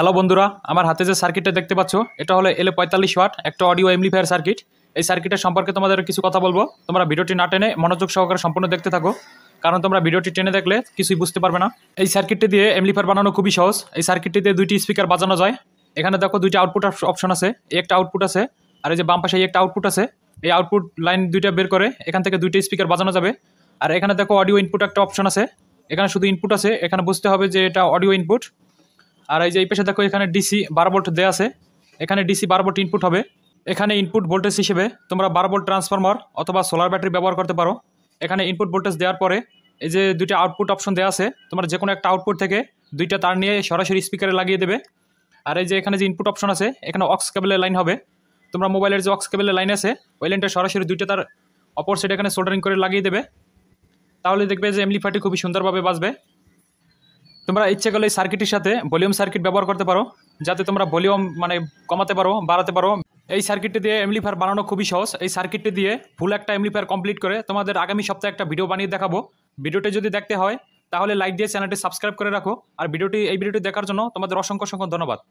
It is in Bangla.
হ্যালো বন্ধুরা আমার হাতে যে সার্কিটটা দেখতে পাচ্ছ এটা হলো এলে পঁয়তাল্লিশ ওয়াট একটা অডিও এমলিফায়ার সার্কিট এই সার্কিটের সম্পর্কে তোমাদের কিছু কথা বলবো তোমরা ভিডিওটি না টেনে মনোযোগ সহকারে সম্পূর্ণ দেখতে থাকো কারণ তোমরা ভিডিওটি টেনে দেখলে কিছুই বুঝতে পারবে না এই সার্কিটটি দিয়ে এমলিফায়ার বানানো খুবই সহজ এই সার্কিটটি দিয়ে দুইটি স্পিকার বাজানো যায় এখানে দেখো দুইটি আউটপুট অপশন আছে একটা আউটপুট আছে আর এই যে বাম পাশে একটা আউটপুট আছে এই আউটপুট লাইন দুইটা বের করে এখান থেকে দুইটা স্পিকার বাজানো যাবে আর এখানে দেখো অডিও ইনপুট একটা অপশন আছে এখানে শুধু ইনপুট আছে এখানে বুঝতে হবে যে এটা অডিও ইনপুট আর এই যে এই পেশে দেখো এখানে ডিসি বারো ভোল্ট দেওয়া আছে এখানে ডিসি বারো ভোল্ট ইনপুট হবে এখানে ইনপুট ভোল্টেজ হিসেবে তোমরা বারো ভোল্ট ট্রান্সফর্মার অথবা সোলার ব্যাটারি ব্যবহার করতে পারো এখানে ইনপুট ভোল্টেজ দেওয়ার পরে এই যে দুইটা আউটপুট অপশন দেওয়া আছে তোমরা যে কোনো একটা আউটপুট থেকে দুইটা তার নিয়ে সরাসরি স্পিকারে লাগিয়ে দেবে আর এই যে এখানে যে ইনপুট অপশন আছে এখানে অক্স কেবলের লাইন হবে তোমরা মোবাইলের যে অক্স কেবলের লাইন আছে ওই লাইনটা সরাসরি দুইটা তার অপর সাইডে এখানে সোল্ডারিং করে লাগিয়ে দেবে তাহলে দেখবে যে এমলিফাটি e খুবই সুন্দরভাবে বাজবে তোমরা ইচ্ছে করলে এই সার্কিটের সাথে ভলিউম সার্কিট ব্যবহার করতে পারো যাতে তোমরা ভলিউম মানে কমাতে পারো বাড়াতে পারো এই সার্কিটটি দিয়ে এমলিফায়ার বানানো খুবই সহজ এই সার্কিটটি দিয়ে ফুল একটা এমলিফায়ার কমপ্লিট করে তোমাদের আগামী সপ্তাহে একটা ভিডিও বানিয়ে দেখাবো ভিডিওটি যদি দেখতে হয় তাহলে লাইক দিয়ে চ্যানেলটি সাবস্ক্রাইব করে রাখো আর ভিডিওটি এই ভিডিওটি দেখার জন্য তোমাদের অসংখ্য অসংখ্য ধন্যবাদ